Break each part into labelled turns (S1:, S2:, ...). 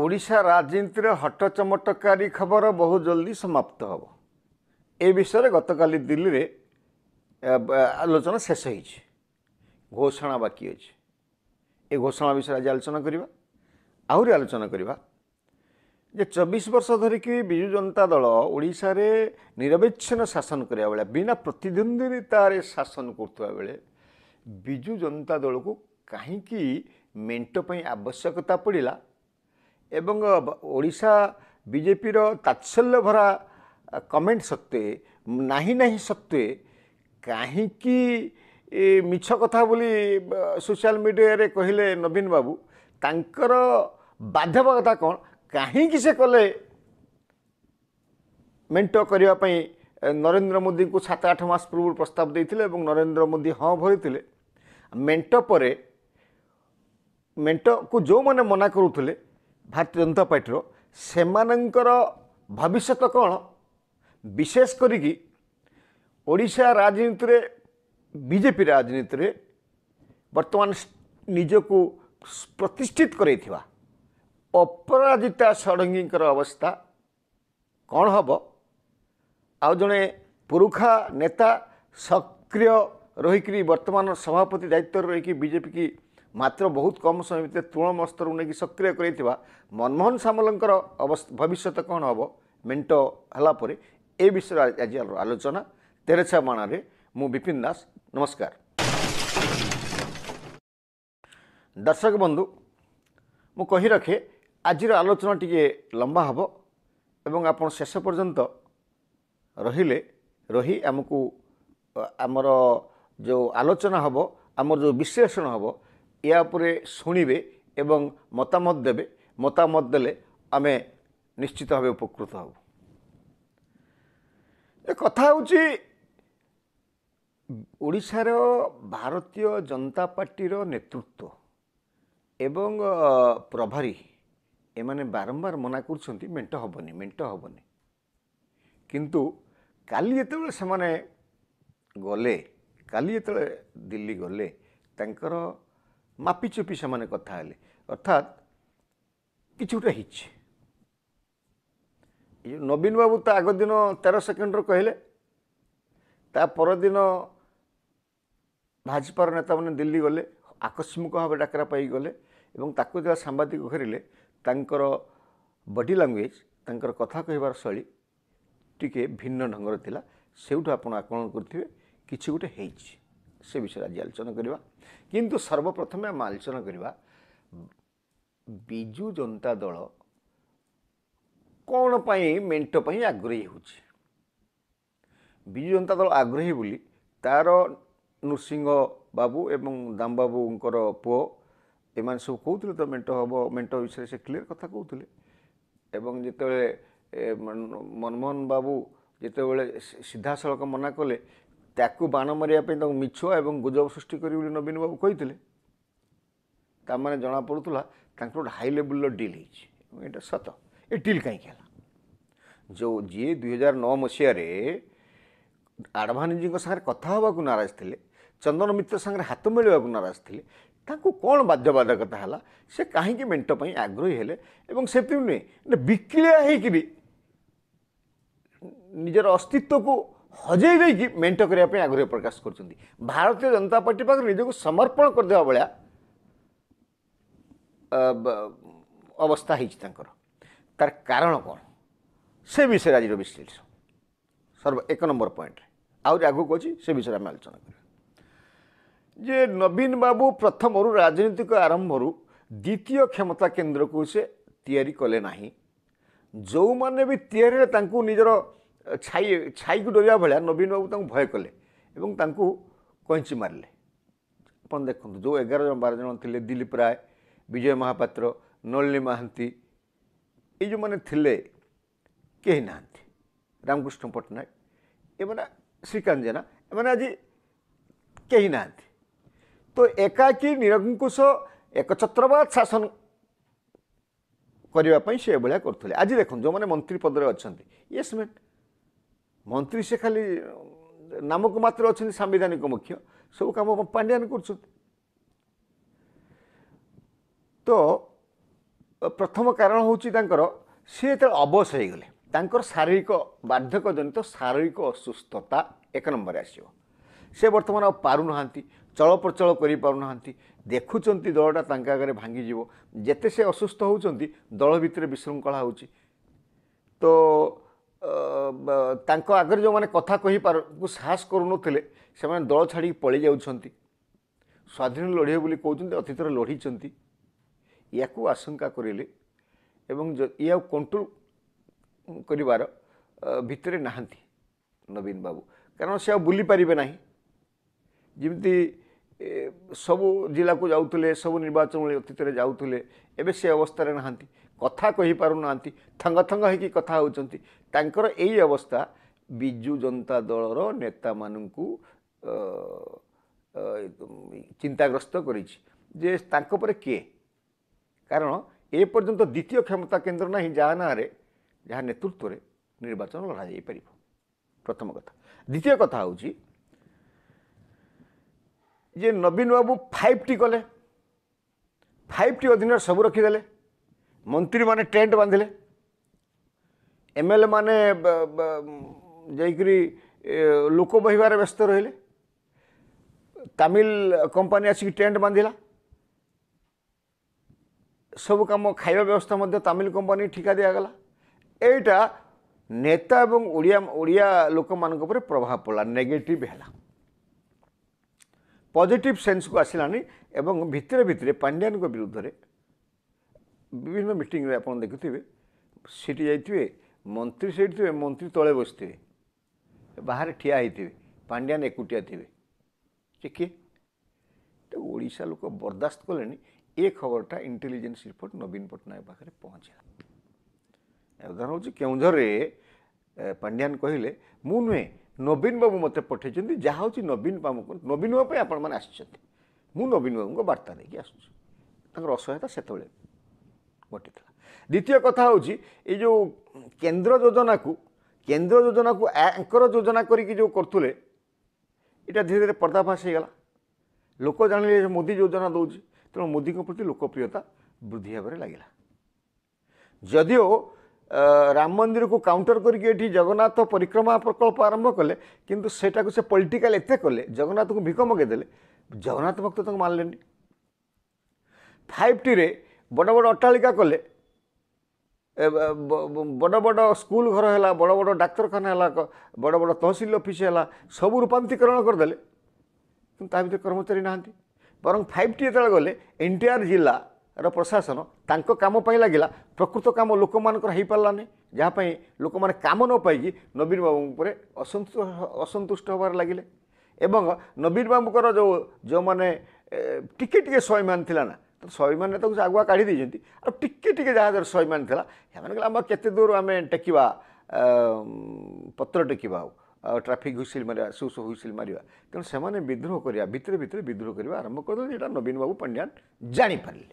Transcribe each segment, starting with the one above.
S1: ଓଡ଼ିଶା ରାଜନୀତିର ହଟଚମଟକାରୀ ଖବର ବହୁ ଜଲ୍ଦି ସମାପ୍ତ ହେବ ଏ ବିଷୟରେ ଗତକାଲି ଦିଲ୍ଲୀରେ ଆଲୋଚନା ଶେଷ ହୋଇଛି ଘୋଷଣା ବାକି ଅଛି ଏ ଘୋଷଣା ବିଷୟରେ ଆଜି ଆଲୋଚନା କରିବା ଆହୁରି ଆଲୋଚନା କରିବା ଯେ ଚବିଶ ବର୍ଷ ଧରିକି ବିଜୁ ଜନତା ଦଳ ଓଡ଼ିଶାରେ ନିରବିଚ୍ଛିନ୍ନ ଶାସନ କରିବା ବେଳେ ବିନା ପ୍ରତିଦ୍ୱନ୍ଦ୍ୱିତାରେ ଶାସନ କରୁଥିବା ବେଳେ ବିଜୁ ଜନତା ଦଳକୁ କାହିଁକି ମେଣ୍ଟ ପାଇଁ ଆବଶ୍ୟକତା ପଡ଼ିଲା ଏବଂ ଓଡ଼ିଶା ବିଜେପିର ତାତ୍ସଲ୍ୟ ଭରା କମେଣ୍ଟ ସତ୍ତ୍ୱେ ନାହିଁ ନାହିଁ ସତ୍ତ୍ୱେ କାହିଁକି ମିଛ କଥା ବୋଲି ସୋସିଆଲ ମିଡ଼ିଆରେ କହିଲେ ନବୀନ ବାବୁ ତାଙ୍କର ବାଧ୍ୟବକତା କ'ଣ କାହିଁକି ସେ କଲେ ମେଣ୍ଟ କରିବା ପାଇଁ ନରେନ୍ଦ୍ର ମୋଦିଙ୍କୁ ସାତ ଆଠ ମାସ ପୂର୍ବରୁ ପ୍ରସ୍ତାବ ଦେଇଥିଲେ ଏବଂ ନରେନ୍ଦ୍ର ମୋଦି ହଁ ଭରିଥିଲେ ମେଣ୍ଟ ପରେ ମେଣ୍ଟକୁ ଯେଉଁମାନେ ମନା କରୁଥିଲେ ଭାରତୀୟ ଜନତା ପାର୍ଟିର ସେମାନଙ୍କର ଭବିଷ୍ୟତ କ'ଣ ବିଶେଷ କରିକି ଓଡ଼ିଶା ରାଜନୀତିରେ ବିଜେପି ରାଜନୀତିରେ ବର୍ତ୍ତମାନ ନିଜକୁ ପ୍ରତିଷ୍ଠିତ କରାଇଥିବା ଅପରାଜିତା ଷଡ଼ଙ୍ଗୀଙ୍କର ଅବସ୍ଥା କ'ଣ ହେବ ଆଉ ଜଣେ ପୁରୁଖା ନେତା ସକ୍ରିୟ ରହିକରି ବର୍ତ୍ତମାନ ସଭାପତି ଦାୟିତ୍ୱରେ ରହିକି ବିଜେପି କି ମାତ୍ର ବହୁତ କମ୍ ସମୟ ଭିତରେ ତୃଣମୂଳ ସ୍ତରକୁ ନେଇକି ସକ୍ରିୟ କରାଇଥିବା ମନମୋହନ ସାମଲଙ୍କର ଅବସ୍ଥା ଭବିଷ୍ୟତ କ'ଣ ହେବ ମେଣ୍ଟ ହେଲା ପରେ ଏ ବିଷୟରେ ଆଜି ଆଲୋଚନା ତେରଛା ମାଣରେ ମୁଁ ବିପିନ ଦାସ ନମସ୍କାର ଦର୍ଶକ ବନ୍ଧୁ ମୁଁ କହି ରଖେ ଆଜିର ଆଲୋଚନା ଟିକିଏ ଲମ୍ବା ହେବ ଏବଂ ଆପଣ ଶେଷ ପର୍ଯ୍ୟନ୍ତ ରହିଲେ ରହି ଆମକୁ ଆମର ଯେଉଁ ଆଲୋଚନା ହେବ ଆମର ଯେଉଁ ବିଶ୍ଳେଷଣ ହେବ ୟାପରେ ଶୁଣିବେ ଏବଂ ମତାମତ ଦେବେ ମତାମତ ଦେଲେ ଆମେ ନିଶ୍ଚିତ ଭାବେ ଉପକୃତ ହେବୁ ଏ କଥା ହେଉଛି ଓଡ଼ିଶାର ଭାରତୀୟ ଜନତା ପାର୍ଟିର ନେତୃତ୍ୱ ଏବଂ ପ୍ରଭାରୀ ଏମାନେ ବାରମ୍ବାର ମନା କରୁଛନ୍ତି ମେଣ୍ଟ ହେବନି ମେଣ୍ଟ ହେବନି କିନ୍ତୁ କାଲି ଯେତେବେଳେ ସେମାନେ ଗଲେ କାଲି ଯେତେବେଳେ ଦିଲ୍ଲୀ ଗଲେ ତାଙ୍କର ମାପିଚୁପି ସେମାନେ କଥା ହେଲେ ଅର୍ଥାତ୍ କିଛି ଗୋଟେ ହେଇଛି ଏ ଯେଉଁ ନବୀନ ବାବୁ ତା ଆଗ ଦିନ ତେର ସେକେଣ୍ଡର କହିଲେ ତା ପରଦିନ ଭାଜପାର ନେତାମାନେ ଦିଲ୍ଲୀ ଗଲେ ଆକସ୍ମିକ ଭାବେ ଡାକରା ପାଇଗଲେ ଏବଂ ତାକୁ ଯେଉଁ ସାମ୍ବାଦିକ ଘେରିଲେ ତାଙ୍କର ବଡ଼ି ଲାଙ୍ଗୁଏଜ୍ ତାଙ୍କର କଥା କହିବାର ଶୈଳୀ ଟିକିଏ ଭିନ୍ନ ଢଙ୍ଗର ଥିଲା ସେଉଠୁ ଆପଣ ଆକଳନ କରୁଥିବେ କିଛି ଗୋଟେ ହେଇଛି ସେ ବିଷୟରେ ଆଜି ଆଲୋଚନା କରିବା କିନ୍ତୁ ସର୍ବପ୍ରଥମେ ଆମେ ଆଲୋଚନା କରିବା ବିଜୁ ଜନତା ଦଳ କ'ଣ ପାଇଁ ମେଣ୍ଟ ପାଇଁ ଆଗ୍ରହୀ ହେଉଛି ବିଜୁ ଜନତା ଦଳ ଆଗ୍ରହୀ ବୋଲି ତା'ର ନୃସିଂହ ବାବୁ ଏବଂ ଦାମ ବାବୁଙ୍କର ପୁଅ ଏମାନେ ସବୁ କହୁଥିଲେ ତ ମେଣ୍ଟ ହେବ ମେଣ୍ଟ ବିଷୟରେ ସେ କ୍ଲିଅର୍ କଥା କହୁଥିଲେ ଏବଂ ଯେତେବେଳେ ମନମୋହନ ବାବୁ ଯେତେବେଳେ ସିଧାସଳଖ ମନା କଲେ ତାକୁ ବାଣ ମାରିବା ପାଇଁ ତାଙ୍କୁ ମିଛ ଏବଂ ଗୁଜବ ସୃଷ୍ଟି କରିବେ ବୋଲି ନବୀନ ବାବୁ କହିଥିଲେ ତାମାନେ ଜଣାପଡ଼ୁଥିଲା ତାଙ୍କର ଗୋଟେ ହାଇ ଲେବୁଲର ଡିଲ୍ ହେଇଛି ଏବଂ ଏଇଟା ସତ ଏ ଡିଲ୍ କାହିଁକି ହେଲା ଯେଉଁ ଯିଏ ଦୁଇହଜାର ନଅ ମସିହାରେ ଆଡ଼ଭାନିଜୀଙ୍କ ସାଙ୍ଗରେ କଥା ହେବାକୁ ନାରାଜ ଥିଲେ ଚନ୍ଦନ ମିତ୍ର ସାଙ୍ଗରେ ହାତ ମିଳିବାକୁ ନାରାଜ ଥିଲେ ତାଙ୍କୁ କ'ଣ ବାଧ୍ୟବାଧକତା ହେଲା ସେ କାହିଁକି ମେଣ୍ଟ ପାଇଁ ଆଗ୍ରହୀ ହେଲେ ଏବଂ ସେଥିରୁ ନୁହେଁ ବିକିଳିଆ ହେଇକିରି ନିଜର ଅସ୍ତିତ୍ୱକୁ ହଜେଇ ଦେଇକି ମେଣ୍ଟ କରିବା ପାଇଁ ଆଗ୍ରହ ପ୍ରକାଶ କରୁଛନ୍ତି ଭାରତୀୟ ଜନତା ପାର୍ଟି ପାଖରୁ ନିଜକୁ ସମର୍ପଣ କରିଦେବା ଭଳିଆ ଅବସ୍ଥା ହେଇଛି ତାଙ୍କର ତାର କାରଣ କ'ଣ ସେ ବିଷୟରେ ଆଜିର ବିଶ୍ଳେଷଣ ସର୍ବ ଏକ ନମ୍ବର ପଏଣ୍ଟରେ ଆହୁରି ଆଗକୁ ଅଛି ସେ ବିଷୟରେ ଆମେ ଆଲୋଚନା କରିବା ଯେ ନବୀନ ବାବୁ ପ୍ରଥମରୁ ରାଜନୈତିକ ଆରମ୍ଭରୁ ଦ୍ୱିତୀୟ କ୍ଷମତା କେନ୍ଦ୍ରକୁ ସେ ତିଆରି କଲେ ନାହିଁ ଯେଉଁମାନେ ବି ତିଆରିରେ ତାଙ୍କୁ ନିଜର ଛାଇ ଛାଇକୁ ଡରିବା ଭଳିଆ ନବୀନ ବାବୁ ତାଙ୍କୁ ଭୟ କଲେ ଏବଂ ତାଙ୍କୁ କଇଁଚି ମାରିଲେ ଆପଣ ଦେଖନ୍ତୁ ଯେଉଁ ଏଗାର ଜଣ ବାର ଜଣ ଥିଲେ ଦିଲ୍ଲୀପ ରାୟ ବିଜୟ ମହାପାତ୍ର ନଳିନୀ ମହାନ୍ତି ଏଇ ଯେଉଁମାନେ ଥିଲେ କେହି ନାହାନ୍ତି ରାମକୃଷ୍ଣ ପଟ୍ଟନାୟକ ଏମାନେ ଶ୍ରୀକାନ୍ତ ଜେନା ଏମାନେ ଆଜି କେହି ନାହାନ୍ତି ତ ଏକାକି ନିରଙ୍କୁଶ ଏକଛତ୍ରବାଦ ଶାସନ କରିବା ପାଇଁ ସେ ଏଭଳିଆ କରୁଥିଲେ ଆଜି ଦେଖନ୍ତୁ ଯେଉଁମାନେ ମନ୍ତ୍ରୀ ପଦରେ ଅଛନ୍ତି ୟେସ୍ ମେନ୍ ମନ୍ତ୍ରୀ ସେ ଖାଲି ନାମକୁ ମାତ୍ର ଅଛନ୍ତି ସାମ୍ବିଧାନିକ ମୁଖ୍ୟ ସବୁ କାମ ପାଣ୍ଡିଆନ କରୁଛନ୍ତି ତ ପ୍ରଥମ କାରଣ ହେଉଛି ତାଙ୍କର ସିଏ ଯେତେବେଳେ ଅବଶ ହେଇଗଲେ ତାଙ୍କର ଶାରୀରିକ ବାର୍ଦ୍ଧକ୍ୟ ଜନିତ ଶାରୀରିକ ଅସୁସ୍ଥତା ଏକ ନମ୍ବରରେ ଆସିବ ସେ ବର୍ତ୍ତମାନ ଆଉ ପାରୁନାହାନ୍ତି ଚଳପ୍ରଚଳ କରିପାରୁନାହାନ୍ତି ଦେଖୁଛନ୍ତି ଦଳଟା ତାଙ୍କ ଆଗରେ ଭାଙ୍ଗିଯିବ ଯେତେ ସେ ଅସୁସ୍ଥ ହେଉଛନ୍ତି ଦଳ ଭିତରେ ବିଶୃଙ୍ଖଳା ହେଉଛି ତ ତାଙ୍କ ଆଗରେ ଯେଉଁମାନେ କଥା କହିପାରୁ ସାହସ କରୁନଥିଲେ ସେମାନେ ଦଳ ଛାଡ଼ିକି ପଳେଇ ଯାଉଛନ୍ତି ସ୍ୱାଧୀନ ଲଢ଼ିବେ ବୋଲି କହୁଛନ୍ତି ଅତୀତରେ ଲଢ଼ିଛନ୍ତି ଏହାକୁ ଆଶଙ୍କା କରିଲେ ଏବଂ ଏହାକୁ କଣ୍ଟ୍ରୋଲ କରିବାର ଭିତରେ ନାହାନ୍ତି ନବୀନ ବାବୁ କାରଣ ସେ ଆଉ ବୁଲିପାରିବେ ନାହିଁ ଯେମିତି ସବୁ ଜିଲ୍ଲାକୁ ଯାଉଥିଲେ ସବୁ ନିର୍ବାଚନ ଅତୀତରେ ଯାଉଥିଲେ ଏବେ ସେ ଅବସ୍ଥାରେ ନାହାନ୍ତି କଥା କହିପାରୁନାହାନ୍ତି ଥଙ୍ଗଥଙ୍ଗ ହୋଇକି କଥା ହେଉଛନ୍ତି ତାଙ୍କର ଏଇ ଅବସ୍ଥା ବିଜୁ ଜନତା ଦଳର ନେତାମାନଙ୍କୁ ଚିନ୍ତାଗ୍ରସ୍ତ କରିଛି ଯେ ତାଙ୍କ ପରେ କିଏ କାରଣ ଏପର୍ଯ୍ୟନ୍ତ ଦ୍ୱିତୀୟ କ୍ଷମତା କେନ୍ଦ୍ର ନାହିଁ ଯାହା ନାଁରେ ଯାହା ନେତୃତ୍ୱରେ ନିର୍ବାଚନ ଲଢ଼ାଯାଇପାରିବ ପ୍ରଥମ କଥା ଦ୍ୱିତୀୟ କଥା ହେଉଛି ଯେ ନବୀନ ବାବୁ ଫାଇଭ୍ ଟି କଲେ ଫାଇଭ୍ ଟି ଅଧୀନରେ ସବୁ ରଖିଦେଲେ ମନ୍ତ୍ରୀମାନେ ଟେଣ୍ଟ ବାନ୍ଧିଲେ ଏମ ଏଲ୍ ଏ ମାନେ ଯାଇକରି ଲୋକ ବହିବାରେ ବ୍ୟସ୍ତ ରହିଲେ ତାମିଲ କମ୍ପାନୀ ଆସିକି ଟେଣ୍ଟ ବାନ୍ଧିଲା ସବୁ କାମ ଖାଇବା ବ୍ୟବସ୍ଥା ମଧ୍ୟ ତାମିଲ କମ୍ପାନୀ ଠିକା ଦିଆଗଲା ଏଇଟା ନେତା ଏବଂ ଓଡ଼ିଆ ଓଡ଼ିଆ ଲୋକମାନଙ୍କ ଉପରେ ପ୍ରଭାବ ପଡ଼ିଲା ନେଗେଟିଭ ହେଲା ପଜିଟିଭ ସେନ୍ସକୁ ଆସିଲାଣି ଏବଂ ଭିତରେ ଭିତରେ ପାଣ୍ଡିଆନଙ୍କ ବିରୁଦ୍ଧରେ বিভিন্ন ମିଟିଂରେ ଆପଣ ଦେଖୁଥିବେ ସେଠି ଯାଇଥିବେ ମନ୍ତ୍ରୀ ସେଇଠି ଥିବେ ମନ୍ତ୍ରୀ ତଳେ ବସିଥିବେ ବାହାରେ ଠିଆ ହେଇଥିବେ ପାଣ୍ଡିଆନ ଏକୁଟିଆ ଥିବେ ସେ କିଏ ତ ଓଡ଼ିଶା ଲୋକ ବରଦାସ୍ତ କଲେଣି ଏ ଖବରଟା ଇଣ୍ଟେଲିଜେନ୍ସ ରିପୋର୍ଟ ନବୀନ ପଟ୍ଟନାୟକ ପାଖରେ ପହଞ୍ଚିଲା ଉଦାହରଣ ହେଉଛି କେଉଁଝରରେ ପାଣ୍ଡିଆନ କହିଲେ ମୁଁ ନୁହେଁ ନବୀନ ବାବୁ ମୋତେ ପଠାଇଛନ୍ତି ଯାହା ହେଉଛି ନବୀନ ବାବୁଙ୍କୁ ନବୀନ ବାବୁ ପାଇଁ ଆପଣମାନେ ଆସିଛନ୍ତି ମୁଁ ନବୀନ ବାବୁଙ୍କ ବାର୍ତ୍ତା ନେଇକି ଆସୁଛି ତାଙ୍କର ଅସହାୟତା ସେତେବେଳେ ଘଟିଥିଲା ଦ୍ୱିତୀୟ କଥା ହେଉଛି ଏ ଯେଉଁ କେନ୍ଦ୍ର ଯୋଜନାକୁ କେନ୍ଦ୍ର ଯୋଜନାକୁ ଆଙ୍କର ଯୋଜନା କରିକି ଯେଉଁ କରୁଥିଲେ ଏଇଟା ଧୀରେ ଧୀରେ ପର୍ଦ୍ଦାଫାସ ହୋଇଗଲା ଲୋକ ଜାଣିଲେ ଯେ ମୋଦି ଯୋଜନା ଦେଉଛି ତେଣୁ ମୋଦିଙ୍କ ପ୍ରତି ଲୋକପ୍ରିୟତା ବୃଦ୍ଧି ହେବାରେ ଲାଗିଲା ଯଦିଓ ରାମ ମନ୍ଦିରକୁ କାଉଣ୍ଟର କରିକି ଏଠି ଜଗନ୍ନାଥ ପରିକ୍ରମା ପ୍ରକଳ୍ପ ଆରମ୍ଭ କଲେ କିନ୍ତୁ ସେଇଟାକୁ ସେ ପଲିଟିକାଲ୍ ଏତେ କଲେ ଜଗନ୍ନାଥଙ୍କୁ ଭିକ ମଗେଇଦେଲେ ଜଗନ୍ନାଥ ଭକ୍ତ ତାଙ୍କୁ ମାନିଲେନି ଫାଇଭ୍ ଟିରେ ବଡ଼ ବଡ଼ ଅଟ୍ଟାଳିକା କଲେ ବଡ଼ ବଡ଼ ସ୍କୁଲ ଘର ହେଲା ବଡ଼ ବଡ଼ ଡାକ୍ତରଖାନା ହେଲା ବଡ଼ ବଡ଼ ତହସିଲ ଅଫିସ୍ ହେଲା ସବୁ ରୂପାନ୍ତରିକରଣ କରିଦେଲେ କିନ୍ତୁ ତା ଭିତରେ କର୍ମଚାରୀ ନାହାନ୍ତି ବରଂ ଫାଇଭ୍ ଟି ଯେତେବେଳେ ଗଲେ ଏନ୍ ଟି ଆର୍ ଜିଲ୍ଲାର ପ୍ରଶାସନ ତାଙ୍କ କାମ ପାଇଁ ଲାଗିଲା ପ୍ରକୃତ କାମ ଲୋକମାନଙ୍କର ହୋଇପାରିଲାନି ଯାହା ପାଇଁ ଲୋକମାନେ କାମ ନ ପାଇକି ନବୀନ ବାବୁଙ୍କ ଉପରେ ଅସନ୍ତୁଷ୍ଟ ହେବାରେ ଲାଗିଲେ ଏବଂ ନବୀନ ବାବୁଙ୍କର ଯେଉଁ ଯେଉଁମାନେ ଟିକେ ଟିକେ ସ୍ୱୟଂ ଥିଲା ନା सही मैंने तो आगुआ काढ़ी टिके टिके जहाँ दर सही मैंने हम कह के दूर आम टेकवा पत्र टेकवा ट्राफिक हुईसिल मार सुस हुईसिल मार तेनाली विद्रोह करवा भितर भितर विद्रोह करवा आरंभ कर नवीन बाबू पंडिया जापारे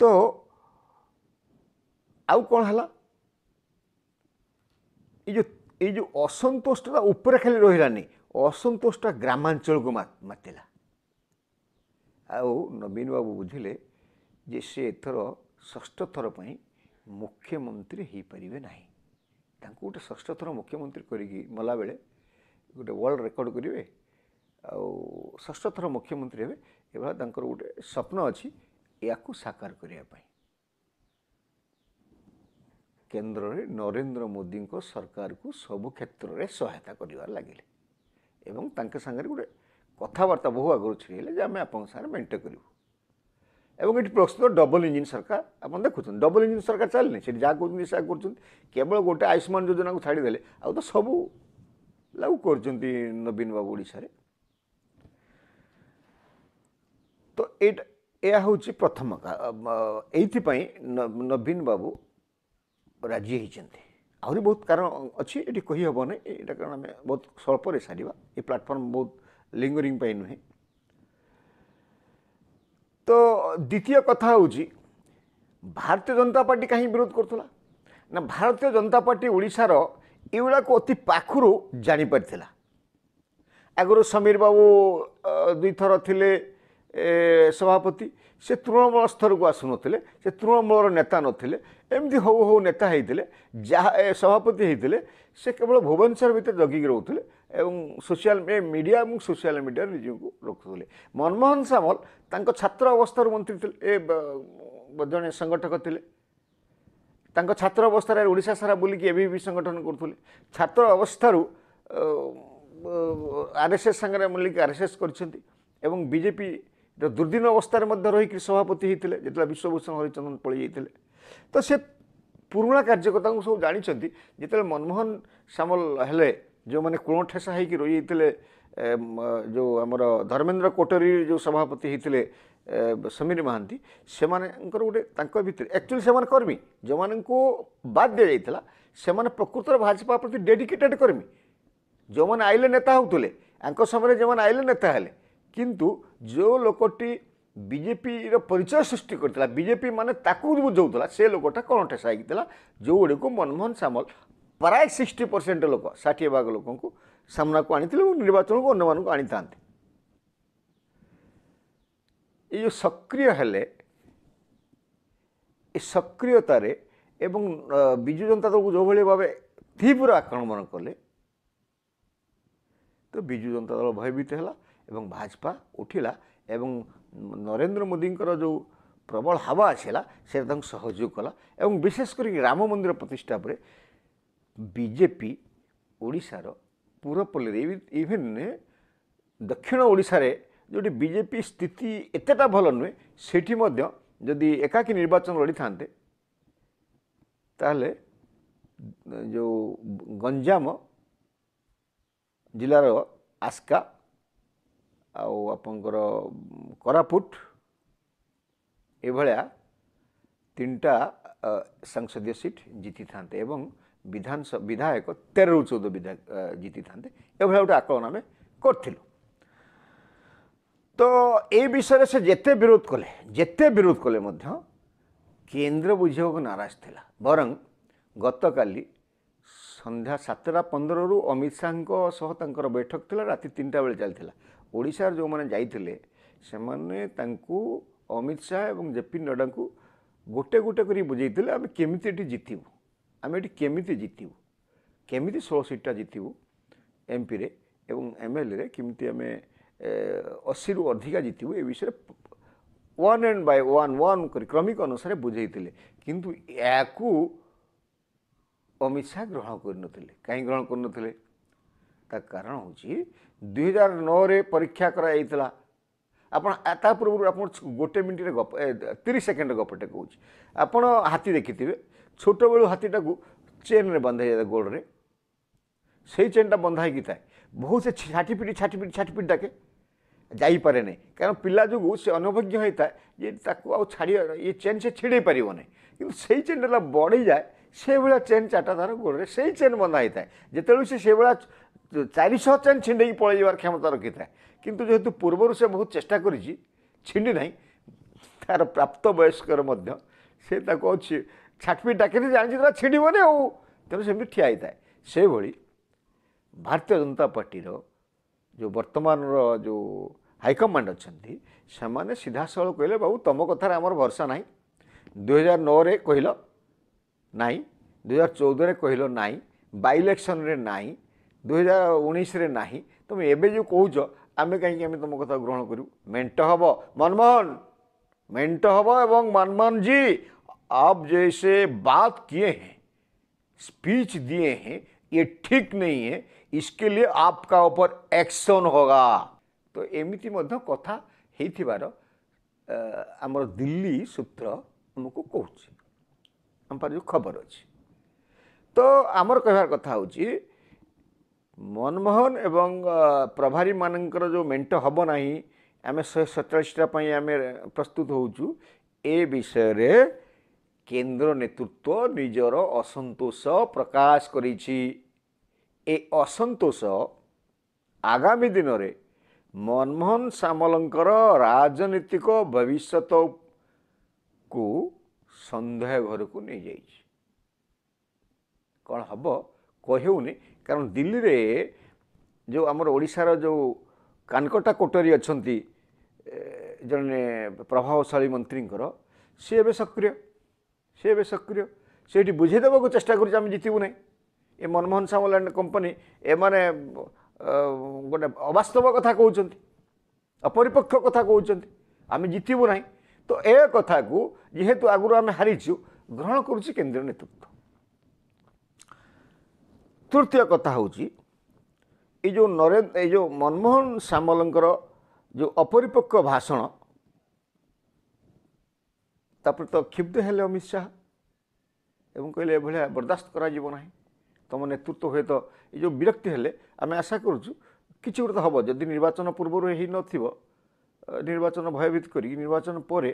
S1: तो आउ कौन है ये असंतोषा उपरे खाली रही असंतोषा ग्रामांचल को मतला ଆଉ ନବୀନ ବାବୁ ବୁଝିଲେ ଯେ ସେ ଏଥର ଷଷ୍ଠ ଥର ପାଇଁ ମୁଖ୍ୟମନ୍ତ୍ରୀ ହୋଇପାରିବେ ନାହିଁ ତାଙ୍କୁ ଗୋଟେ ଷଷ୍ଠ ଥର ମୁଖ୍ୟମନ୍ତ୍ରୀ କରିକି ମଲାବେଳେ ଗୋଟେ ୱାର୍ଲଡ଼ ରେକର୍ଡ଼ କରିବେ ଆଉ ଷଷ୍ଠ ଥର ମୁଖ୍ୟମନ୍ତ୍ରୀ ହେବେ ଏଭଳିଆ ତାଙ୍କର ଗୋଟେ ସ୍ୱପ୍ନ ଅଛି ଏହାକୁ ସାକାର କରିବା ପାଇଁ କେନ୍ଦ୍ରରେ ନରେନ୍ଦ୍ର ମୋଦିଙ୍କ ସରକାରକୁ ସବୁ କ୍ଷେତ୍ରରେ ସହାୟତା କରିବାରେ ଲାଗିଲେ ଏବଂ ତାଙ୍କ ସାଙ୍ଗରେ ଗୋଟେ କଥାବାର୍ତ୍ତା ବହୁ ଆଗରୁ ଛିଡ଼ି ହେଲେ ଯେ ଆମେ ଆପଣଙ୍କ ସାଙ୍ଗରେ ମେଣ୍ଟ କରିବୁ ଏବଂ ଏଠି ପ୍ରସ୍ତୁତ ଡବଲ ଇଞ୍ଜିନ୍ ସରକାର ଆପଣ ଦେଖୁଛନ୍ତି ଡବଲ ଇଞ୍ଜିନ୍ ସରକାର ଚାଲିନି ସେଠି ଯାହା କହୁଛନ୍ତି ସେୟା କରୁଛନ୍ତି କେବଳ ଗୋଟେ ଆୟୁଷ୍ମାନ ଯୋଜନାକୁ ଛାଡ଼ିଦେଲେ ଆଉ ତ ସବୁ ଲାଗୁ କରୁଛନ୍ତି ନବୀନ ବାବୁ ଓଡ଼ିଶାରେ ତ ଏଇଟା ଏହା ହେଉଛି ପ୍ରଥମ ଏଇଥିପାଇଁ ନବୀନ ବାବୁ ରାଜି ହୋଇଛନ୍ତି ଆହୁରି ବହୁତ କାରଣ ଅଛି ଏଠି କହିହେବ ନାହିଁ ଏଇଟା କାରଣ ଆମେ ବହୁତ ସ୍ୱଳ୍ପରେ ସାରିବା ଏ ପ୍ଲାଟଫର୍ମ ବହୁତ ଲିଙ୍ଗରିଂ ପାଇଁ ନୁହେଁ ତ ଦ୍ୱିତୀୟ କଥା ହେଉଛି ଭାରତୀୟ ଜନତା ପାର୍ଟି କାହିଁ ବିରୋଧ କରୁଥିଲା ନା ଭାରତୀୟ ଜନତା ପାର୍ଟି ଓଡ଼ିଶାର ଏଗୁଡ଼ାକୁ ଅତି ପାଖରୁ ଜାଣିପାରିଥିଲା ଆଗରୁ ସମୀର ବାବୁ ଦୁଇଥର ଥିଲେ ସଭାପତି ସେ ତୃଣମୂଳ ସ୍ତରକୁ ଆସୁନଥିଲେ ସେ ତୃଣମୂଳର ନେତା ନଥିଲେ ଏମିତି ହଉ ହଉ ନେତା ହେଇଥିଲେ ଯାହା ସଭାପତି ହେଇଥିଲେ ସେ କେବଳ ଭୁବନେଶ୍ୱର ଭିତରେ ଜଗିକି ରହୁଥିଲେ ଏବଂ ସୋସିଆଲ ମିଡ଼ିଆ ଏବଂ ସୋସିଆଲ ମିଡ଼ିଆରେ ନିଜକୁ ରଖୁଥିଲେ ମନମୋହନ ସାମଲ ତାଙ୍କ ଛାତ୍ର ଅବସ୍ଥାରୁ ମନ୍ତ୍ରୀ ଥିଲେ ଏ ଜଣେ ସଂଗଠକ ଥିଲେ ତାଙ୍କ ଛାତ୍ର ଅବସ୍ଥାରେ ଓଡ଼ିଶା ସାରା ବୁଲିକି ଏବିଭି ସଂଗଠନ କରୁଥିଲେ ଛାତ୍ର ଅବସ୍ଥାରୁ ଆର୍ଏସ୍ଏସ୍ ସାଙ୍ଗରେ ମିଳିକି ଆର୍ଏସ୍ଏସ୍ କରିଛନ୍ତି ଏବଂ ବିଜେପିର ଦୁର୍ଦିନ ଅବସ୍ଥାରେ ମଧ୍ୟ ରହିକି ସଭାପତି ହୋଇଥିଲେ ଯେତେବେଳେ ବିଶ୍ୱଭୂଷଣ ହରିଚନ୍ଦନ ପଳିଯାଇଥିଲେ ତ ସେ ପୁରୁଣା କାର୍ଯ୍ୟକର୍ତ୍ତାଙ୍କୁ ସବୁ ଜାଣିଛନ୍ତି ଯେତେବେଳେ ମନମୋହନ ସାମଲ ହେଲେ ଯେଉଁମାନେ କୋଣଠେସା ହେଇକି ରହିଯାଇଥିଲେ ଯେଉଁ ଆମର ଧର୍ମେନ୍ଦ୍ର କୋଟରୀ ଯେଉଁ ସଭାପତି ହେଇଥିଲେ ସମୀର ମହାନ୍ତି ସେମାନଙ୍କର ଗୋଟେ ତାଙ୍କ ଭିତରେ ଆକ୍ଚୁଆଲି ସେମାନେ କର୍ମୀ ଯେଉଁମାନଙ୍କୁ ବାଦ୍ ଦିଆଯାଇଥିଲା ସେମାନେ ପ୍ରକୃତରେ ଭାଜପା ପ୍ରତି ଡେଡିକେଟେଡ୍ କର୍ମୀ ଯେଉଁମାନେ ଆଇଲେ ନେତା ହେଉଥିଲେ ଆଙ୍କ ସମୟରେ ଯେଉଁମାନେ ଆଇଲେ ନେତା ହେଲେ କିନ୍ତୁ ଯେଉଁ ଲୋକଟି ବିଜେପିର ପରିଚୟ ସୃଷ୍ଟି କରିଥିଲା ବିଜେପି ମାନେ ତାକୁ ବୁଝାଉଥିଲା ସେ ଲୋକଟା କ'ଣ ଠେସା ହେଇଥିଲା ଯେଉଁଗୁଡ଼ିକୁ ମନମୋହନ ସାମଲ ପ୍ରାୟ ସିକ୍ସଟି ପରସେଣ୍ଟ ଲୋକ ଷାଠିଏ ଭାଗ ଲୋକଙ୍କୁ ସାମ୍ନାକୁ ଆଣିଥିଲେ ଏବଂ ନିର୍ବାଚନକୁ ଅନ୍ୟମାନଙ୍କୁ ଆଣିଥାନ୍ତି ଏ ଯେଉଁ ସକ୍ରିୟ ହେଲେ ଏ ସକ୍ରିୟତାରେ ଏବଂ ବିଜୁ ଜନତା ଦଳକୁ ଯେଉଁଭଳି ଭାବେ ତୀବ୍ର ଆକ୍ରମଣ କଲେ ତ ବିଜୁ ଜନତା ଦଳ ଭୟଭୀତ ହେଲା ଏବଂ ଭାଜପା ଉଠିଲା ଏବଂ ନରେନ୍ଦ୍ର ମୋଦିଙ୍କର ଯେଉଁ ପ୍ରବଳ ହାବା ଆସିଲା ସେ ତାଙ୍କୁ ସହଯୋଗ କଲା ଏବଂ ବିଶେଷ କରିକି ରାମ ମନ୍ଦିର ପ୍ରତିଷ୍ଠା ଉପରେ ବିଜେପି ଓଡ଼ିଶାର ପୁରପଲ୍ଲୀରେ ଇଭେନ୍ ଦକ୍ଷିଣ ଓଡ଼ିଶାରେ ଯେଉଁଠି ବିଜେପି ସ୍ଥିତି ଏତେଟା ଭଲ ନୁହେଁ ସେଠି ମଧ୍ୟ ଯଦି ଏକାକୀ ନିର୍ବାଚନ ଲଢ଼ିଥାନ୍ତେ ତାହେଲେ ଯେଉଁ ଗଞ୍ଜାମ ଜିଲ୍ଲାର ଆସ୍କା ଆଉ ଆପଣଙ୍କର କୋରାପୁଟ ଏଭଳିଆ ତିନିଟା ସାଂସଦୀୟ ସିଟ୍ ଜିତିଥାନ୍ତେ ଏବଂ ବିଧାନସଭା ବିଧାୟକ ତେରରୁ ଚଉଦ ବିଧାୟକ ଜିତିଥାନ୍ତେ ଏଭଳି ଗୋଟେ ଆକଳନ ଆମେ କରିଥିଲୁ ତ ଏ ବିଷୟରେ ସେ ଯେତେ ବିରୋଧ କଲେ ଯେତେ ବିରୋଧ କଲେ ମଧ୍ୟ କେନ୍ଦ୍ର ବୁଝିବାକୁ ନାରାଜ ଥିଲା ବରଂ ଗତକାଲି ସନ୍ଧ୍ୟା ସାତଟା ପନ୍ଦରରୁ ଅମିତ ଶାହାଙ୍କ ସହ ତାଙ୍କର ବୈଠକ ଥିଲା ରାତି ତିନିଟା ବେଳେ ଚାଲିଥିଲା ଓଡ଼ିଶାର ଯେଉଁମାନେ ଯାଇଥିଲେ ସେମାନେ ତାଙ୍କୁ ଅମିତ ଶାହା ଏବଂ ଜେପି ନଡ୍ଡାଙ୍କୁ ଗୋଟେ ଗୋଟେ କରି ବୁଝେଇଥିଲେ ଆମେ କେମିତି ଏଠି ଜିତିବୁ ଆମେ ଏଠି କେମିତି ଜିତିବୁ କେମିତି ଷୋହଳ ସିଟ୍ଟା ଜିତିବୁ ଏମ୍ପିରେ ଏବଂ ଏମ୍ଏଲ୍ଏରେ କେମିତି ଆମେ ଅଶୀରୁ ଅଧିକା ଜିତିବୁ ଏ ବିଷୟରେ one and by one one କରି କ୍ରମିକ ଅନୁସାରେ ବୁଝେଇଥିଲେ କିନ୍ତୁ ଏହାକୁ ଅମିତ ଶାହା ଗ୍ରହଣ କରିନଥିଲେ କାହିଁକି ଗ୍ରହଣ କରିନଥିଲେ ତା କାରଣ ହେଉଛି ଦୁଇହଜାର ନଅରେ ପରୀକ୍ଷା କରାଯାଇଥିଲା ଆପଣ ତା ପୂର୍ବରୁ ଆପଣ ଗୋଟେ ମିନିଟରେ ଗପ ତିରିଶ ସେକେଣ୍ଡରେ ଗପଟେ କହୁଛି ଆପଣ ହାତୀ ଦେଖିଥିବେ ଛୋଟବେଳୁ ହାତୀଟାକୁ ଚେନ୍ରେ ବନ୍ଧାଯାଏ ଗୋଡ଼ରେ ସେଇ ଚେନ୍ଟା ବନ୍ଧା ହେଇକି ଥାଏ ବହୁତ ସେ ଛାଟିପିଟି ଛାଟିପିଟି ଛାଟିପିଟି ଡାକେ ଯାଇପାରେ ନାହିଁ କାରଣ ପିଲା ଯୋଗୁଁ ସେ ଅନବଜ୍ଞ ହୋଇଥାଏ ଯେ ତାକୁ ଆଉ ଛାଡ଼ିବା ଏ ଚେନ୍ ସେ ଛିଡ଼େଇ ପାରିବ ନାହିଁ କିନ୍ତୁ ସେଇ ଚେନ୍ ଯେତେବେଳେ ବଢ଼ିଯାଏ ସେଇଭଳିଆ ଚେନ୍ ଚାରିଟା ତାର ଗୋଡ଼ରେ ସେଇ ଚେନ୍ ବନ୍ଧା ହୋଇଥାଏ ଯେତେବେଳେ ସେ ସେଇଭଳିଆ ଚାରିଶହ ଚେନ୍ ଛିଣ୍ଡେଇକି ପଳେଇଯିବାର କ୍ଷମତା ରଖିଥାଏ କିନ୍ତୁ ଯେହେତୁ ପୂର୍ବରୁ ସେ ବହୁତ ଚେଷ୍ଟା କରିଛି ଛିଣ୍ଡି ନାହିଁ ତା'ର ପ୍ରାପ୍ତ ବୟସ୍କର ମଧ୍ୟ ସେ ତାକୁ ଅଛି ଛାଟପିଟ ଡାକିଲେ ଜାଣିଛି ତାରା ଛିଡ଼ିବନି ଆଉ ତେଣୁ ସେମିତି ଠିଆ ହେଇଥାଏ ସେଭଳି ଭାରତୀୟ ଜନତା ପାର୍ଟିର ଯେଉଁ ବର୍ତ୍ତମାନର ଯେଉଁ ହାଇକମାଣ୍ଡ ଅଛନ୍ତି ସେମାନେ ସିଧାସଳଖ କହିଲେ ବାବୁ ତୁମ କଥାରେ ଆମର ଭରସା ନାହିଁ ଦୁଇହଜାର ନଅରେ କହିଲ ନାହିଁ ଦୁଇହଜାର ଚଉଦରେ କହିଲ ନାହିଁ ବାଇ ଇଲେକ୍ସନରେ ନାହିଁ ଦୁଇହଜାର ଉଣେଇଶରେ ନାହିଁ ତୁମେ ଏବେ ଯେଉଁ କହୁଛ ଆମେ କାହିଁକି ଆମେ ତୁମ କଥା ଗ୍ରହଣ କରିବୁ ମେଣ୍ଟ ହେବ ମନମୋହନ ମେଣ୍ଟ ହେବ ଏବଂ ମନମୋହନଜୀ आप जैसे बात किए हैं स्पीच दिए हैं ये ठीक नहीं है इसके लिए आपका ऊपर एक्शन होगा तो एमती कथा होबार आम दिल्ली सूत्र आमको कौच आम पर जो खबर अच्छे तो आमर कह कथा हूँ मनमोहन एवं प्रभारी मान जो मेन्ट हम ना आम शहे सतचाई प्रस्तुत हो विषय କେନ୍ଦ୍ର ନେତୃତ୍ୱ ନିଜର ଅସନ୍ତୋଷ ପ୍ରକାଶ କରିଛି ଏ ଅସନ୍ତୋଷ ଆଗାମୀ ଦିନରେ ମନମୋହନ ସାମଲଙ୍କର ରାଜନୈତିକ ଭବିଷ୍ୟତକୁ ସନ୍ଦେହ ଘରକୁ ନେଇଯାଇଛି କ'ଣ ହେବ କହିହେଉନି କାରଣ ଦିଲ୍ଲୀରେ ଯେଉଁ ଆମର ଓଡ଼ିଶାର ଯେଉଁ କାନକଟା କୋଟରୀ ଅଛନ୍ତି ଜଣେ ପ୍ରଭାବଶାଳୀ ମନ୍ତ୍ରୀଙ୍କର ସିଏ ଏବେ ସକ୍ରିୟ ସେ ଏବେ ସକ୍ରିୟ ସେଇଠି ବୁଝାଇଦେବାକୁ ଚେଷ୍ଟା କରୁଛି ଆମେ ଜିତିବୁ ନାହିଁ ଏ ମନମୋହନ ସାମଲ ଆଣ୍ଡ କମ୍ପାନୀ ଏମାନେ ଗୋଟେ ଅବାସ୍ତବ କଥା କହୁଛନ୍ତି ଅପରିପକ୍ଷ କଥା କହୁଛନ୍ତି ଆମେ ଜିତିବୁ ନାହିଁ ତ ଏ କଥାକୁ ଯେହେତୁ ଆଗରୁ ଆମେ ହାରିଛୁ ଗ୍ରହଣ କରୁଛି କେନ୍ଦ୍ରୀୟ ନେତୃତ୍ୱ ତୃତୀୟ କଥା ହେଉଛି ଏଇ ଯେଉଁ ନରେନ୍ଦ୍ର ଏଇ ଯେଉଁ ମନମୋହନ ସାମଲଙ୍କର ଯେଉଁ ଅପରିପକ୍ଵ ଭାଷଣ तपर त क्षिब्ध हो अमित शाह एभास्तो नै तम नेतृत्व है त विरक्ति आमे आशा गर्छु कि त हे जो निर्वाचन पूर्वहरू यही न निर्वाचन भयभीत गरिक निर्वाचन परे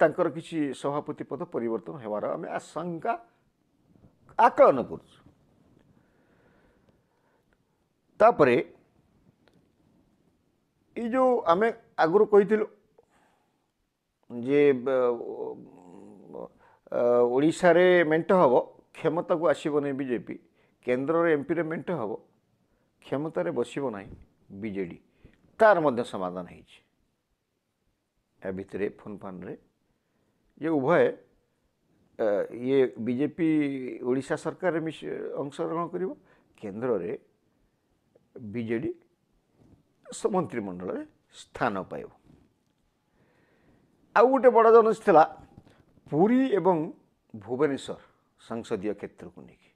S1: तर कि सभापति पद परिवर्तन हवार आशङ्का आकलन गरुछु तो आमे आगर ଯେ ଓଡ଼ିଶାରେ ମେଣ୍ଟ ହେବ କ୍ଷମତାକୁ ଆସିବନି ବିଜେପି କେନ୍ଦ୍ରରେ ଏମ୍ପିରେ ମେଣ୍ଟ ହେବ କ୍ଷମତାରେ ବସିବ ନାହିଁ ବିଜେଡ଼ି ତାର ମଧ୍ୟ ସମାଧାନ ହେଇଛି ୟା ଭିତରେ ଫୋନ୍ଫାନ୍ରେ ଯେ ଉଭୟ ଇଏ ବିଜେପି ଓଡ଼ିଶା ସରକାରରେ ମିଶି ଅଂଶଗ୍ରହଣ କରିବ କେନ୍ଦ୍ରରେ ବିଜେଡ଼ି ମନ୍ତ୍ରିମଣ୍ଡଳରେ ସ୍ଥାନ ପାଇବ ଆଉ ଗୋଟେ ବଡ଼ ଜନସ ଥିଲା ପୁରୀ ଏବଂ ଭୁବନେଶ୍ୱର ସଂସଦୀୟ କ୍ଷେତ୍ରକୁ ନେଇକି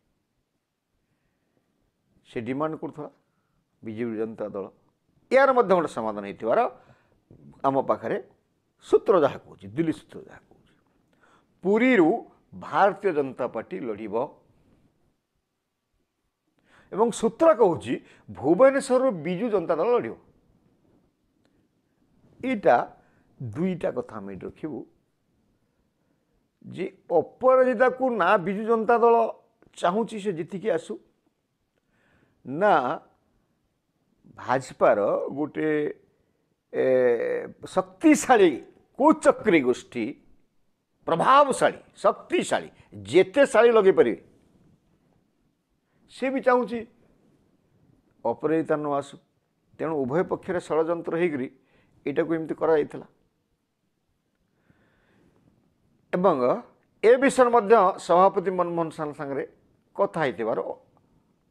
S1: ସେ ଡିମାଣ୍ଡ କରୁଥିଲା ବିଜେପି ଜନତା ଦଳ ଏହାର ମଧ୍ୟ ଗୋଟେ ସମାଧାନ ହେଇଥିବାର ଆମ ପାଖରେ ସୂତ୍ର ଯାହା କହୁଛି ଦିଲ୍ଲୀ ସୂତ୍ର ଯାହା କହୁଛି ପୁରୀରୁ ଭାରତୀୟ ଜନତା ପାର୍ଟି ଲଢ଼ିବ ଏବଂ ସୂତ୍ର କହୁଛି ଭୁବନେଶ୍ୱରରୁ ବିଜୁ ଜନତା ଦଳ ଲଢ଼ିବ ଏଇଟା ଦୁଇଟା କଥା ଆମେ ଏଠି ରଖିବୁ ଯେ ଅପରାଜିତାକୁ ନା ବିଜୁ ଜନତା ଦଳ ଚାହୁଁଛି ସେ ଜିତିକି ଆସୁ ନା ଭାଜପାର ଗୋଟିଏ ଶକ୍ତିଶାଳୀ କୁଚକ୍ରୀ ଗୋଷ୍ଠୀ ପ୍ରଭାବଶାଳୀ ଶକ୍ତିଶାଳୀ ଯେତେଶାଳୀ ଲଗେଇ ପାରିବେ ସେ ବି ଚାହୁଁଛି ଅପରାଜିତା ନ ଆସୁ ତେଣୁ ଉଭୟ ପକ୍ଷରେ ଷଡ଼ଯନ୍ତ୍ର ହୋଇକରି ଏଇଟାକୁ ଏମିତି କରାଯାଇଥିଲା ଏବଂ ଏ ବିଷୟରେ ମଧ୍ୟ ସଭାପତି ମନମୋହନ ସାଲ ସାଙ୍ଗରେ କଥା ହେଇଥିବାର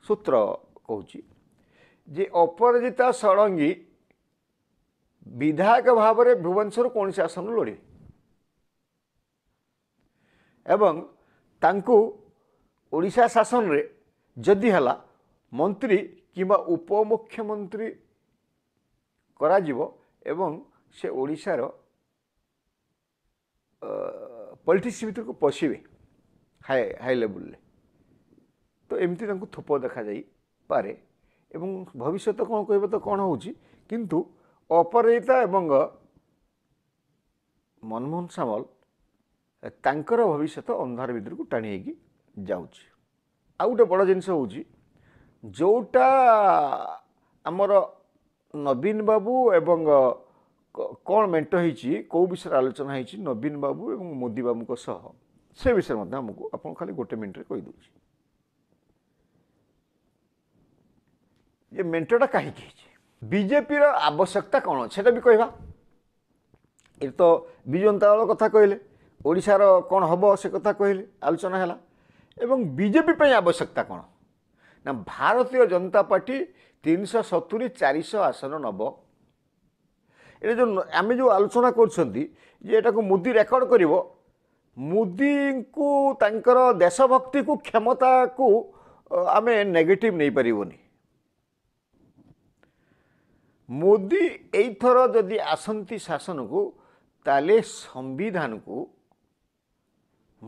S1: ସୂତ୍ର କହୁଛି ଯେ ଅପରାଜିତା ଷଡ଼ଙ୍ଗୀ ବିଧାୟକ ଭାବରେ ଭୁବନେଶ୍ୱର କୌଣସି ଆସନରୁ ଲୋଡ଼ିବେ ଏବଂ ତାଙ୍କୁ ଓଡ଼ିଶା ଶାସନରେ ଯଦି ହେଲା ମନ୍ତ୍ରୀ କିମ୍ବା ଉପମୁଖ୍ୟମନ୍ତ୍ରୀ କରାଯିବ ଏବଂ ସେ ଓଡ଼ିଶାର ପଲିଟିକ୍ସ ଭିତରକୁ ପଶିବେ ହାଇ ହାଇ ଲେବୁଲରେ ତ ଏମିତି ତାଙ୍କୁ ଥୋପ ଦେଖାଯାଇପାରେ ଏବଂ ଭବିଷ୍ୟତ କ'ଣ କହିବ ତ କ'ଣ ହେଉଛି କିନ୍ତୁ ଅପରାଜିତା ଏବଂ ମନମୋହନ ସାମଲ ତାଙ୍କର ଭବିଷ୍ୟତ ଅନ୍ଧାର ଭିତରକୁ ଟାଣି ହେଇକି ଯାଉଛି ଆଉ ଗୋଟେ ବଡ଼ ଜିନିଷ ହେଉଛି ଯେଉଁଟା ଆମର ନବୀନ ବାବୁ ଏବଂ କ'ଣ ମେଣ୍ଟ ହେଇଛି କେଉଁ ବିଷୟରେ ଆଲୋଚନା ହେଇଛି ନବୀନ ବାବୁ ଏବଂ ମୋଦି ବାବୁଙ୍କ ସହ ସେ ବିଷୟରେ ମଧ୍ୟ ଆମକୁ ଆପଣ ଖାଲି ଗୋଟେ ମିନିଟ୍ରେ କହିଦେଉଛି ଯେ ମେଣ୍ଟଟା କାହିଁକି ହେଇଛି ବିଜେପିର ଆବଶ୍ୟକତା କ'ଣ ସେଇଟା ବି କହିବା ଏ ତ ବିଜୁ ଜନତା ଦଳ କଥା କହିଲେ ଓଡ଼ିଶାର କ'ଣ ହେବ ସେ କଥା କହିଲେ ଆଲୋଚନା ହେଲା ଏବଂ ବିଜେପି ପାଇଁ ଆବଶ୍ୟକତା କ'ଣ ନା ଭାରତୀୟ ଜନତା ପାର୍ଟି ତିନିଶହ ସତୁରି ଚାରିଶହ ଆସନ ନେବ ଏଇଟା ଯେଉଁ ଆମେ ଯେଉଁ ଆଲୋଚନା କରୁଛନ୍ତି ଯେ ଏଇଟାକୁ ମୋଦି ରେକର୍ଡ଼ କରିବ ମୋଦିଙ୍କୁ ତାଙ୍କର ଦେଶଭକ୍ତିକୁ କ୍ଷମତାକୁ ଆମେ ନେଗେଟିଭ୍ ନେଇପାରିବୁନି ମୋଦି ଏଇଥର ଯଦି ଆସନ୍ତି ଶାସନକୁ ତାହେଲେ ସମ୍ବିଧାନକୁ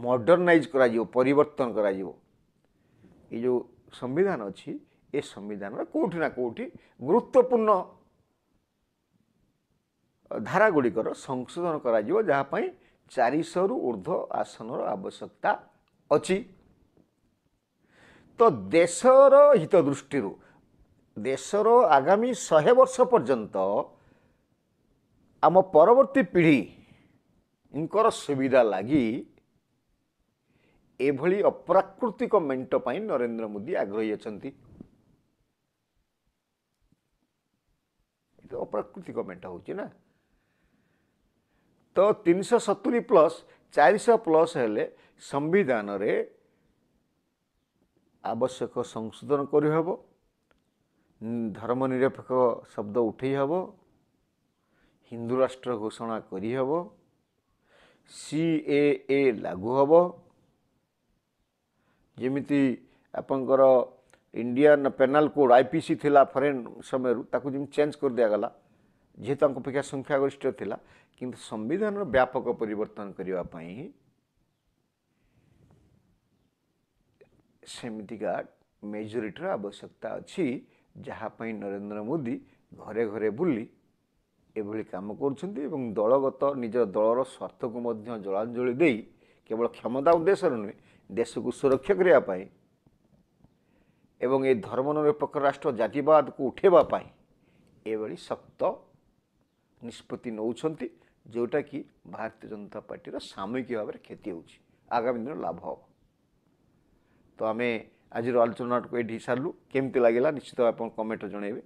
S1: ମଡ଼ର୍ଣ୍ଣାଇଜ୍ କରାଯିବ ପରିବର୍ତ୍ତନ କରାଯିବ ଏ ଯେଉଁ ସମ୍ବିଧାନ ଅଛି ଏ ସମ୍ବିଧାନର କେଉଁଠି ନା କେଉଁଠି ଗୁରୁତ୍ୱପୂର୍ଣ୍ଣ ଧାରାଗୁଡ଼ିକର ସଂଶୋଧନ କରାଯିବ ଯାହା ପାଇଁ ଚାରିଶହରୁ ଉର୍ଦ୍ଧ୍ୱ ଆସନର ଆବଶ୍ୟକତା ଅଛି ତ ଦେଶର ହିତ ଦୃଷ୍ଟିରୁ ଦେଶର ଆଗାମୀ ଶହେ ବର୍ଷ ପର୍ଯ୍ୟନ୍ତ ଆମ ପରବର୍ତ୍ତୀ ପିଢ଼ିଙ୍କର ସୁବିଧା ଲାଗି ଏଭଳି ଅପ୍ରାକୃତିକ ମେଣ୍ଟ ପାଇଁ ନରେନ୍ଦ୍ର ମୋଦି ଆଗ୍ରହୀ ଅଛନ୍ତି ଅପ୍ରାକୃତିକ ମେଣ୍ଟ ହେଉଛି ନା ତ ତିନିଶହ ସତୁରି ପ୍ଲସ୍ ଚାରିଶହ ପ୍ଲସ୍ ହେଲେ ସମ୍ବିଧାନରେ ଆବଶ୍ୟକ ସଂଶୋଧନ କରିହେବ ଧର୍ମନିରପେକ୍ଷ ଶବ୍ଦ ଉଠେଇ ହେବ ହିନ୍ଦୁ ରାଷ୍ଟ୍ର ଘୋଷଣା କରିହେବ ସି ଏ ଏ ଲାଗୁ ହେବ ଯେମିତି ଆପଣଙ୍କର ଇଣ୍ଡିଆନ୍ ପେନାଲ୍ କୋଡ଼୍ ଆଇପିସି ଥିଲା ଫରେନ୍ ସମୟରୁ ତାକୁ ଯେମିତି ଚେଞ୍ଜ କରିଦିଆଗଲା ଯେହେତୁ ତାଙ୍କ ଅପେକ୍ଷା ସଂଖ୍ୟାଗରିଷ୍ଠ ଥିଲା କିନ୍ତୁ ସମ୍ବିଧାନର ବ୍ୟାପକ ପରିବର୍ତ୍ତନ କରିବା ପାଇଁ ସେମିତିକା ମେଜୋରିଟିର ଆବଶ୍ୟକତା ଅଛି ଯାହା ପାଇଁ ନରେନ୍ଦ୍ର ମୋଦି ଘରେ ଘରେ ବୁଲି ଏଭଳି କାମ କରୁଛନ୍ତି ଏବଂ ଦଳଗତ ନିଜ ଦଳର ସ୍ୱାର୍ଥକୁ ମଧ୍ୟ ଜଳାଞ୍ଜଳି ଦେଇ କେବଳ କ୍ଷମତା ଉଦ୍ଦେଶ୍ୟରେ ନୁହେଁ ଦେଶକୁ ସୁରକ୍ଷା କରିବା ପାଇଁ ଏବଂ ଏ ଧର୍ମନିରପେକ୍ଷ ରାଷ୍ଟ୍ର ଜାତିବାଦକୁ ଉଠାଇବା ପାଇଁ ଏଭଳି ଶକ୍ତ ନିଷ୍ପତ୍ତି ନେଉଛନ୍ତି ଯେଉଁଟାକି ଭାରତୀୟ ଜନତା ପାର୍ଟିର ସାମୂହିକ ଭାବରେ କ୍ଷତି ହେଉଛି ଆଗାମୀ ଦିନର ଲାଭ ହେବ ତ ଆମେ ଆଜିର ଆଲୋଚନାଟିକୁ ଏଠି ସାରିଲୁ କେମିତି ଲାଗିଲା ନିଶ୍ଚିତ ଆପଣ କମେଣ୍ଟରେ ଜଣାଇବେ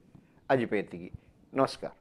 S1: ଆଜି ପାଇଁ ଏତିକି ନମସ୍କାର